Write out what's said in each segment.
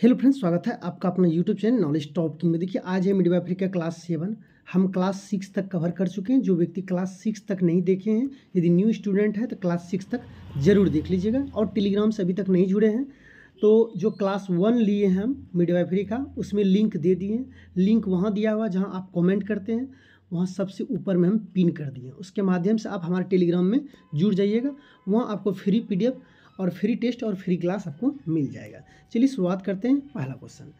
hello friends स्वागत है आपका अपना YouTube channel knowledge top king में देखिए आज है मिडवाइफरी अफ्रीका क्लास सेवन हम क्लास सिक्स तक कवर कर चुके हैं जो व्यक्ति क्लास सिक्स तक नहीं देखे हैं यदि न्यू स्टूडेंट है तो क्लास सिक्स तक जरूर देख लीजिएगा और टेलीग्राम से अभी तक नहीं जुड़े हैं तो जो क्लास वन लिए हैं हम मिडवाइफरी का उसमें लिंक दे दिए लिंक वहाँ दिया हुआ जहाँ आप कॉमेंट करते हैं वहाँ सबसे ऊपर में हम पिन कर दिए उसके माध्यम से आप हमारे टेलीग्राम में जुड़ जाइएगा वहाँ आपको फ्री पी और फ्री टेस्ट और फ्री क्लास आपको मिल जाएगा चलिए शुरुआत करते हैं पहला क्वेश्चन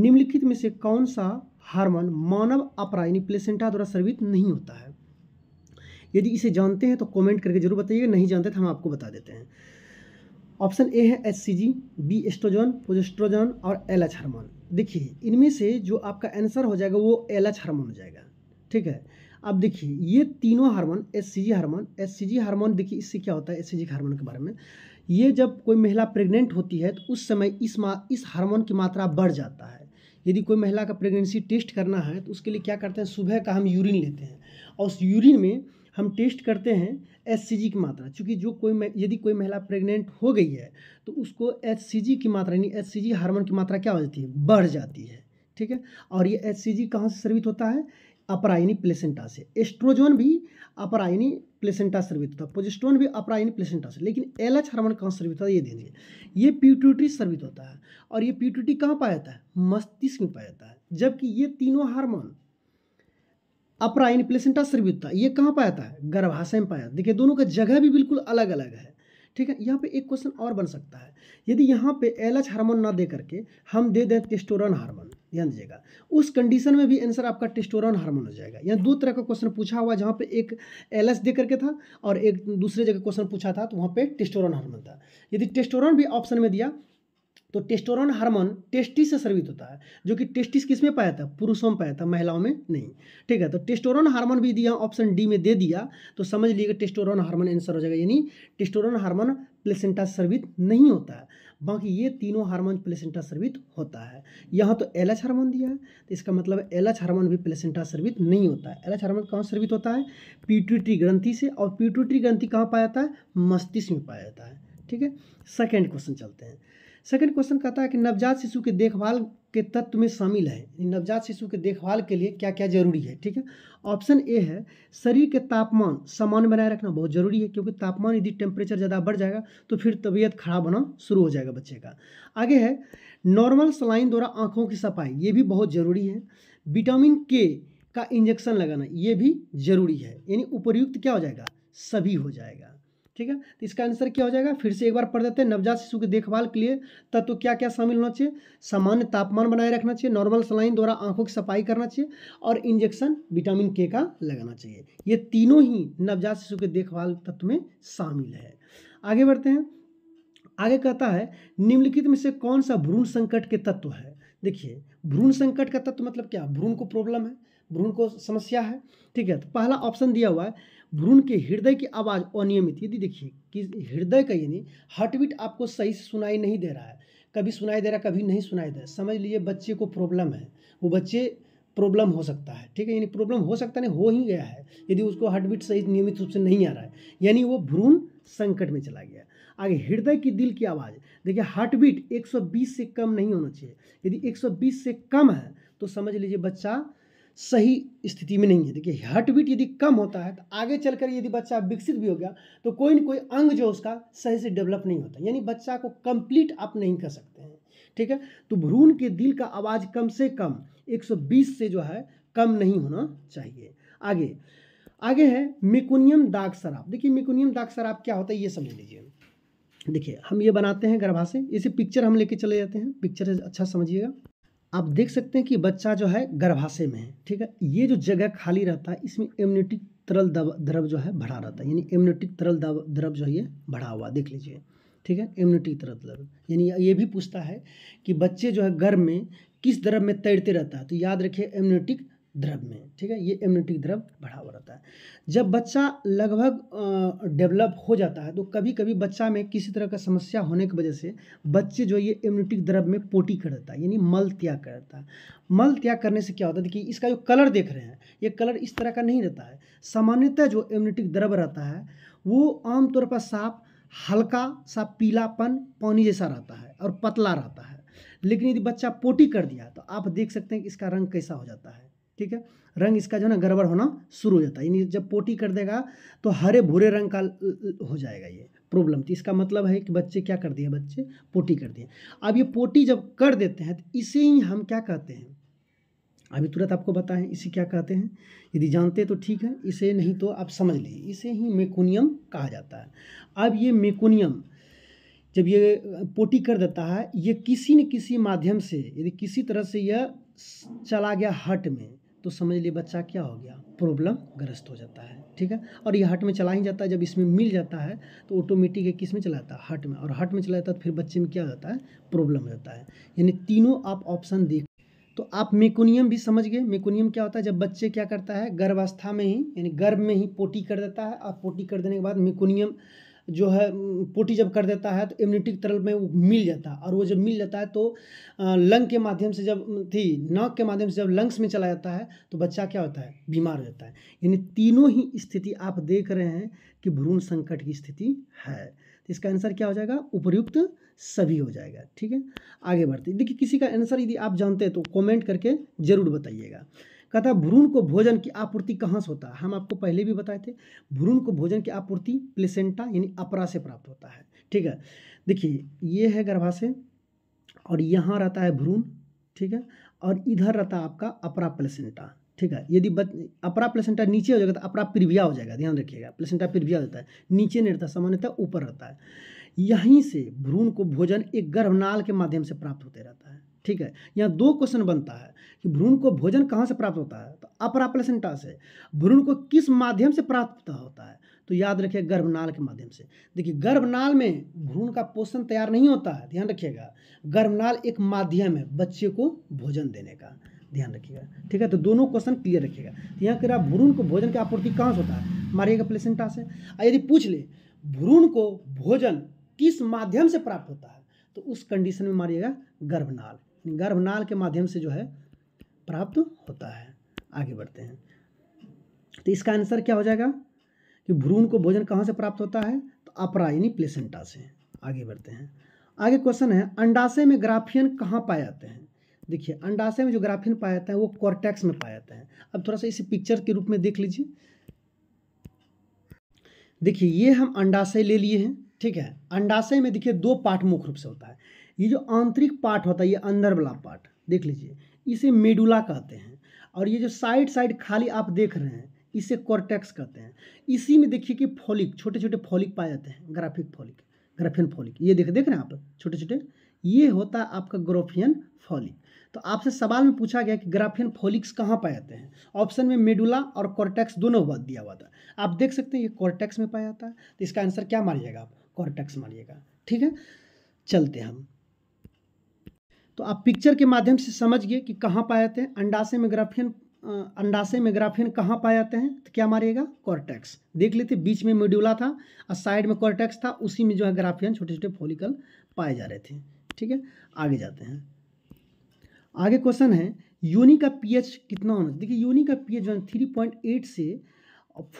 निम्नलिखित में से कौन सा हार्मोन मानव अपरा यानी प्लेसेंटा द्वारा सर्वित नहीं होता है यदि इसे जानते हैं तो कमेंट करके जरूर बताइएगा नहीं जानते तो हम आपको बता देते हैं ऑप्शन ए है H C G B estrogen progesterone और एल एच देखिए इनमें से जो आपका आंसर हो जाएगा वो एल एच हो जाएगा ठीक है अब देखिए ये तीनों hormone S C G hormone S C G hormone देखिए इससे क्या होता है एस सी जी हार्मोन के बारे में ये जब कोई महिला प्रेग्नेंट होती है तो उस समय इस मा इस हार्मोन की मात्रा बढ़ जाता है यदि कोई महिला का प्रेगनेंसी टेस्ट करना है तो उसके लिए क्या करते हैं सुबह का हम यूरिन लेते हैं और उस यूरिन में हम टेस्ट करते हैं एस की मात्रा चूँकि जो कोई यदि कोई महिला प्रेग्नेंट हो गई है तो उसको एस की मात्रा यानी एस हार्मोन की मात्रा क्या हो जाती है बढ़ जाती है ठीक है और ये एच सी जी कहाँ से सर्वित होता है अपरायनी प्लेसेंटा से एस्ट्रोजोन भी अपरायनी प्लेसेंटा सर्वित होता है पोजिस्ट्रोन भी अपरायनी प्लेसेंटा से लेकिन एल एच हार्मोन कहाँ सर्वित होता है ये दीजिए ये प्यूट्यूटरी सर्वित होता है और ये प्यूट्यूटरी कहाँ पाया जाता है मस्तिष्क में पाया जाता है जबकि ये तीनों हार्मोन अपरायनी प्लेसेंटा सर्वित होता है ये कहाँ पाया जाता है गर्भाशय में पाया देखिए दोनों का जगह भी बिल्कुल अलग अलग है ठीक है यहाँ पे एक क्वेश्चन और बन सकता है यदि यहाँ पे एल एच हार्मोन ना दे करके हम दे दें टेस्टोरन हार्मोन ध्यान दीजिएगा उस कंडीशन में भी आंसर आपका टेस्टोरन हार्मोन हो जाएगा यहाँ दो तरह का क्वेश्चन पूछा हुआ जहाँ पे एक एल दे करके था और एक दूसरे जगह क्वेश्चन पूछा था तो वहाँ पे टेस्टोरन हारमोन था यदि टेस्टोरन भी ऑप्शन में दिया तो टेस्टोरॉन हार्मोन टेस्टिस से स्रवित होता है जो कि टेस्टिस किस में पाया था पुरुषों में पाया था महिलाओं में नहीं ठीक है तो टेस्टोरॉन हार्मोन भी दिया ऑप्शन डी में दे दिया तो समझ लीजिएगा टेस्टोरॉन हार्मोन आंसर हो जाएगा यानी टेस्टोरॉन हार्मोन प्लेसेंटा स्रवित नहीं होता है बाकी ये तीनों हार्मोन प्लेसेंटा स्रवित होता है यहाँ तो एल एच हार्मोन दिया है तो इसका मतलब एल एच हार्मोन भी प्लेसेंटा स्रवित नहीं होता है एल एच हार्मोन कहाँ स्रवित होता है पीट्यूटरी ग्रंथि से और पीट्यूटरी ग्रंथि कहाँ पाया जाता है मस्तिष्क में पाया जाता है ठीक है सेकेंड क्वेश्चन चलते हैं सेकंड क्वेश्चन कहता है कि नवजात शिशु के देखभाल के तत्व में शामिल है नवजात शिशु के देखभाल के लिए क्या क्या जरूरी है ठीक है ऑप्शन ए है शरीर के तापमान सामान्य बनाए रखना बहुत जरूरी है क्योंकि तापमान यदि टेम्परेचर ज़्यादा बढ़ जाएगा तो फिर तबीयत खराब होना शुरू हो जाएगा बच्चे का आगे है नॉर्मल सलाइन द्वारा आँखों की सफाई ये भी बहुत ज़रूरी है विटामिन के का इंजेक्शन लगाना ये भी ज़रूरी है यानी उपयुक्त क्या हो जाएगा सभी हो जाएगा ठीक है तो इसका आंसर क्या हो जाएगा फिर से एक बार पढ़ देते हैं नवजात शिशु की देखभाल के लिए तत्व तो क्या क्या शामिल होना चाहिए सामान्य तापमान बनाए रखना चाहिए नॉर्मल सलाइन द्वारा आंखों की सफाई करना चाहिए और इंजेक्शन विटामिन के का लगाना चाहिए ये तीनों ही नवजात शिशु के देखभाल तत्व में शामिल है आगे बढ़ते हैं आगे कहता है निम्नलिखित में से कौन सा भ्रूण संकट के तत्व है देखिए भ्रूण संकट का तत्व मतलब क्या भ्रूण को प्रॉब्लम है भ्रूण को समस्या है ठीक है तो पहला ऑप्शन दिया हुआ है भ्रूण के हृदय की आवाज़ अनियमित यदि देखिए कि हृदय का यानी हार्टबीट आपको सही से सुनाई नहीं दे रहा है कभी सुनाई दे रहा कभी नहीं सुनाई दे रहा समझ लीजिए बच्चे को प्रॉब्लम है वो बच्चे प्रॉब्लम हो सकता है ठीक है यानी प्रॉब्लम हो सकता नहीं हो ही गया है यदि उसको हार्टबीट सही नियमित रूप से नहीं आ रहा है यानी वो भ्रूण संकट में चला गया आगे हृदय की दिल की आवाज़ देखिए हार्ट बीट 120 से कम नहीं होना चाहिए यदि 120 से कम है तो समझ लीजिए बच्चा सही स्थिति में नहीं है देखिए हार्ट बीट यदि कम होता है तो आगे चलकर यदि बच्चा विकसित भी हो गया तो कोई ना कोई अंग जो उसका सही से डेवलप नहीं होता यानी बच्चा को कंप्लीट आप नहीं कर सकते हैं ठीक है तो भ्रूण के दिल का आवाज़ कम से कम 120 से जो है कम नहीं होना चाहिए आगे आगे है मिकुनियम दाग शराब देखिए मिकुनियम दाग शराब क्या होता है ये समझ लीजिए देखिए हम ये बनाते हैं गर्भाशय इसे पिक्चर हम लेके चले जाते हैं पिक्चर अच्छा समझिएगा आप देख सकते हैं कि बच्चा जो है गर्भाशय में है ठीक है ये जो जगह खाली रहता है इसमें इम्यूनिटिक तरल द्रव जो है भरा रहता है यानी एमनेटिक तरल द्रव जो है ये भरा हुआ देख लीजिए ठीक है इम्यूनिटिक तरल द्रव यानी ये भी पूछता है कि बच्चे जो है गर्भ में किस द्रव में तैरते रहता है तो याद रखिए इम्यूनिटिक द्रव में ठीक है ये एमनेटिक द्रव बढ़ा हुआ रहता है जब बच्चा लगभग डेवलप हो जाता है तो कभी कभी बच्चा में किसी तरह का समस्या होने की वजह से बच्चे जो ये एमनेटिक द्रव में पोटी कर देता है यानी मल त्याग कर देता है मल त्याग करने से क्या होता है कि इसका जो कलर देख रहे हैं ये कलर इस तरह का नहीं रहता है सामान्यतः जो एमनेटिक द्रव रहता है वो आमतौर पर साफ हल्का सा पीलापन पानी जैसा रहता है और पतला रहता है लेकिन यदि बच्चा पोटी कर दिया तो आप देख सकते हैं कि इसका रंग कैसा हो जाता है ठीक है रंग इसका जो है ना गड़बड़ होना शुरू हो जाता है यानी जब पोटी कर देगा तो हरे भूरे रंग का हो जाएगा ये प्रॉब्लम थी तो इसका मतलब है कि बच्चे क्या कर दिए बच्चे पोटी कर दिए अब ये पोटी जब कर देते हैं तो इसे ही हम क्या कहते हैं अभी तुरंत आपको बताएं इसे क्या कहते हैं यदि जानते तो ठीक है इसे नहीं तो आप समझ लीजिए इसे ही मेकोनियम कहा जाता है अब ये मेकोनियम जब ये पोटी कर देता है ये किसी न किसी माध्यम से यदि किसी तरह से यह चला गया हट में तो समझ लिए बच्चा क्या हो गया प्रॉब्लम ग्रस्त हो जाता है ठीक है और ये हट में चला ही जाता है जब इसमें मिल जाता है तो ऑटोमेटिक ये किस में चला जाता है हट में और हट में चला जाता है तो फिर बच्चे में क्या हो जाता है प्रॉब्लम हो जाता है यानी तीनों आप ऑप्शन देख तो आप मेकोनियम भी समझ गए मेकोनियम क्या होता है जब बच्चे क्या करता है गर्भावस्था में ही यानी गर्भ में ही पोटी कर देता है और पोटी कर देने के बाद मेकोनियम जो है पोटी जब कर देता है तो एमनीटिक तरल में वो मिल जाता है और वो जब मिल जाता है तो लंग के माध्यम से जब थी नाक के माध्यम से जब लंग्स में चला जाता है तो बच्चा क्या होता है बीमार हो जाता है यानी तीनों ही स्थिति आप देख रहे हैं कि भ्रूण संकट की स्थिति है तो इसका आंसर क्या हो जाएगा उपयुक्त सभी हो जाएगा ठीक है आगे बढ़ते देखिए किसी का आंसर यदि आप जानते हैं तो कॉमेंट करके ज़रूर बताइएगा कहता है भ्रूण को भोजन की आपूर्ति कहाँ से होता है हम आपको पहले भी बताए थे भ्रूण को भोजन की आपूर्ति प्लेसेंटा यानी अपरा से प्राप्त होता है ठीक है देखिए ये है गर्भाशय और यहाँ रहता है भ्रूण ठीक है और इधर रहता है आपका अपरा प्लेसेंटा ठीक है यदि बच अपरा प्लेसेंटा नीचे हो जाएगा तो अपरा प्रिविया हो जाएगा ध्यान रखिएगा प्लेसेंटा प्रिविया होता है नीचे नहीं रहता सामान्यतः ऊपर रहता है यहीं से भ्रूण को भोजन एक गर्भनाल के माध्यम से प्राप्त होते रहता है ठीक है यहाँ दो क्वेश्चन बनता है कि भ्रूण को भोजन कहाँ से प्राप्त होता है तो अपराप्लेसेंटा से भ्रूण को किस माध्यम से प्राप्त होता है तो याद रखिए गर्भनाल के माध्यम से देखिए गर्भनाल में भ्रूण का पोषण तैयार नहीं होता है ध्यान रखिएगा गर्भनाल एक माध्यम है बच्चे को भोजन देने का ध्यान रखिएगा ठीक है तो दोनों क्वेश्चन क्लियर रखिएगा तो यहाँ कह रहा भ्रूण को भोजन की आपूर्ति कहाँ से होता है मारिएगा प्लेसेंटा से यदि पूछ ले भ्रूण को भोजन किस माध्यम से प्राप्त होता है तो उस कंडीशन में मारिएगा गर्भनाल गर्भनाल के माध्यम से जो है प्राप्त होता है आगे बढ़ते हैं तो इसका आंसर क्या हो जाएगा कि भ्रूण को भोजन कहाँ से प्राप्त होता है तो अपरा यानी प्लेसेंटा से आगे बढ़ते हैं आगे क्वेश्चन है अंडाशय में ग्राफियन कहाँ पाए जाते हैं देखिए अंडाशय में जो ग्राफियन पाया जाता है वो कॉर्टेक्स में पाया जाता है अब थोड़ा सा इसे पिक्चर के रूप में देख लीजिए देखिए ये हम अंडाशय ले लिए हैं ठीक है अंडाशय में देखिए दो पार्ट मुख्य रूप से होता है ये जो आंतरिक पार्ट होता है ये अंदर वाला पार्ट देख लीजिए इसे मेडुला कहते हैं और ये जो साइड साइड खाली आप देख रहे हैं इसे कॉर्टेक्स कहते हैं इसी में देखिए कि फॉलिक छोटे छोटे फॉलिक पाए जाते हैं ग्राफिक फॉलिक ग्राफियन फॉलिक ये देख देख रहे हैं आप छोटे छोटे ये होता है आपका ग्रोफियन फॉलिक तो आपसे सवाल में पूछा गया कि ग्राफियन फॉलिक्स कहाँ पाए जाते हैं ऑप्शन में मेडुला और कॉर्टेक्स दोनों बात दिया हुआ था आप देख सकते हैं ये कॉर्टेक्स में पाया जाता है तो इसका आंसर क्या मारिएगा आप कॉर्टेक्स मारिएगा ठीक है चलते हम तो आप पिक्चर के माध्यम से समझिए कि कहाँ पाए जाते हैं अंडाशय में ग्राफियन अंडाशय में ग्राफियन कहाँ पाए जाते हैं तो क्या मारिएगा कॉर्टेक्स देख लेते बीच में मेड्यूला था और साइड में कॉर्टेक्स था उसी में जो है ग्राफियन छोटे छोटे फोलिकल पाए जा रहे थे ठीक है आगे जाते हैं आगे क्वेश्चन है योनि का पीएच कितना होना देखिए योनि का पीएच जो है थ्री पॉइंट एट से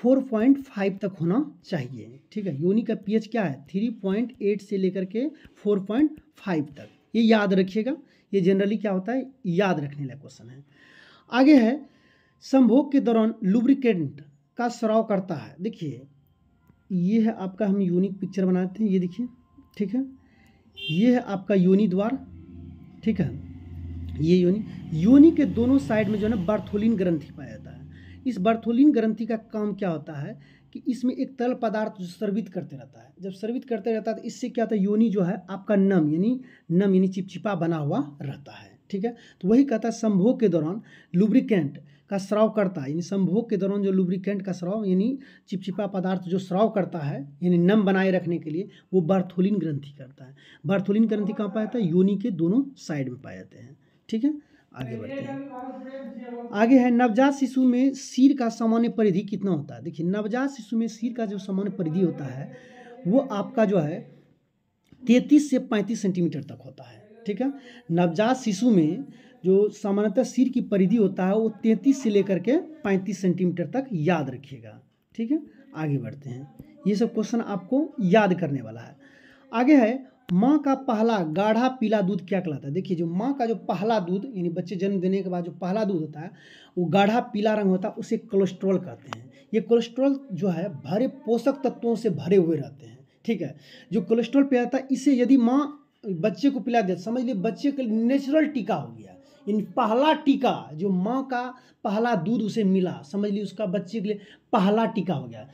फोर पॉइंट फाइव तक होना चाहिए ठीक है योनि का पीएच क्या है थ्री पॉइंट एट से लेकर के फोर पॉइंट फाइव तक ये याद रखिएगा ये जनरली क्या होता है याद रखने लायक क्वेश्चन है आगे है संभोग के दौरान लुब्रिकेंट का स्राव करता है देखिए ये है आपका हम यूनिक पिक्चर बनाते हैं ये देखिए ठीक है ये है आपका योनि द्वार ठीक है ये योनि योनि के दोनों साइड में जो है ना बर्थोलिन ग्रंथि पाया जाता है इस बर्थोलिन ग्रंथि का काम क्या होता है कि इसमें एक तरल पदार्थ जो सर्वित करते रहता है जब सर्वित करते रहता है तो इससे क्या होता है योनि जो है आपका नम यानी नम यानी चिपचिपा बना हुआ रहता है ठीक है तो वही कहता है संभोग के दौरान लुब्रिकेंट का स्राव करता है यानी संभोग के दौरान जो लुब्रिकेंट का स्राव यानी चिपचिपा पदार्थ जो स्राव करता है यानी नम बनाए रखने के लिए वो बर्थोलिन ग्रंथि करता है बर्थोलिन ग्रंथि कहाँ पाया जाता है योनि के दोनों साइड में पाए जाते हैं ठीक है आगे बढ़ते हैं आगे है नवजात शिशु में सिर का सामान्य परिधि कितना होता है देखिए नवजात शिशु में सिर का जो सामान्य परिधि होता है वो आपका जो है तैतीस से पैंतीस सेंटीमीटर तक होता है ठीक है नवजात शिशु में जो सामान्यतः सिर की परिधि होता है वो तैंतीस से लेकर के पैंतीस सेंटीमीटर तक याद रखिएगा ठीक है आगे बढ़ते हैं ये सब क्वेश्चन आपको याद करने वाला है आगे है माँ का पहला गाढ़ा पीला दूध क्या कहलाता है देखिए जो माँ का जो पहला दूध यानी बच्चे जन्म देने के बाद जो पहला दूध होता है वो गाढ़ा पीला रंग होता है उसे कोलेस्ट्रॉल कहते हैं ये कोलेस्ट्रॉल जो है भरे पोषक तत्वों से भरे हुए रहते हैं ठीक है जो कोलेस्ट्रॉल पे जाता है इसे यदि माँ बच्चे को पिला दे समझ लीजिए बच्चे का नेचुरल टीका हो गया इन पहला टीका जो माँ का पहला दूध उसे मिला समझ लीजिए उसका बच्चे के लिए पहला टीका हो गया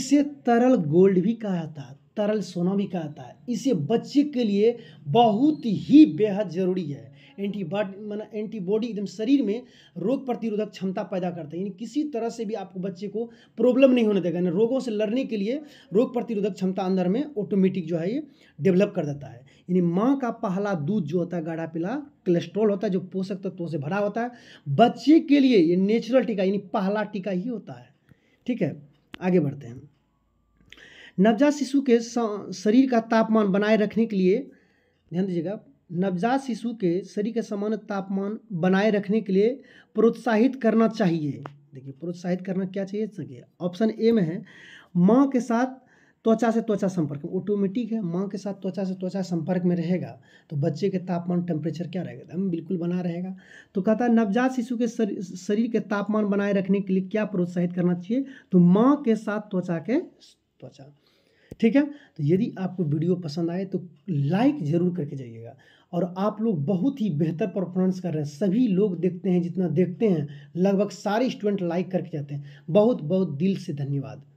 इसे तरल गोल्ड भी कहा जाता है तरल सोना भी कहता है इसे बच्चे के लिए बहुत ही बेहद ज़रूरी है एंटीबॉडी माना एंटीबॉडी एकदम शरीर में रोग प्रतिरोधक क्षमता पैदा करता है यानी किसी तरह से भी आपको बच्चे को प्रॉब्लम नहीं होने देगा यानी रोगों से लड़ने के लिए रोग प्रतिरोधक क्षमता अंदर में ऑटोमेटिक जो है ये डेवलप कर देता है यानी माँ का पहला दूध जो होता है गाढ़ा पीला कोलेस्ट्रॉल होता है जो पोषक तत्वों से भरा होता है बच्चे के लिए ये नेचुरल टीका यानी पहला टीका ही होता है ठीक है आगे बढ़ते हैं नवजात शिशु के शरीर का तापमान बनाए रखने के लिए ध्यान दीजिएगा नवजात शिशु के शरीर का सामान्य तापमान बनाए रखने के लिए प्रोत्साहित करना चाहिए देखिए प्रोत्साहित करना क्या चाहिए ऑप्शन ए में है माँ के साथ त्वचा से त्वचा संपर्क ऑटोमेटिक है माँ के साथ त्वचा से त्वचा संपर्क में रहेगा तो बच्चे के तापमान टेम्परेचर क्या रहेगा एकदम बिल्कुल बना रहेगा तो कहता है नवजात शिशु के शरीर के तापमान बनाए रखने के लिए क्या प्रोत्साहित करना चाहिए तो माँ के साथ त्वचा के त्वचा ठीक है तो यदि आपको वीडियो पसंद आए तो लाइक ज़रूर करके जाइएगा और आप लोग बहुत ही बेहतर परफॉर्मेंस कर रहे हैं सभी लोग देखते हैं जितना देखते हैं लगभग सारे स्टूडेंट लाइक करके जाते हैं बहुत बहुत दिल से धन्यवाद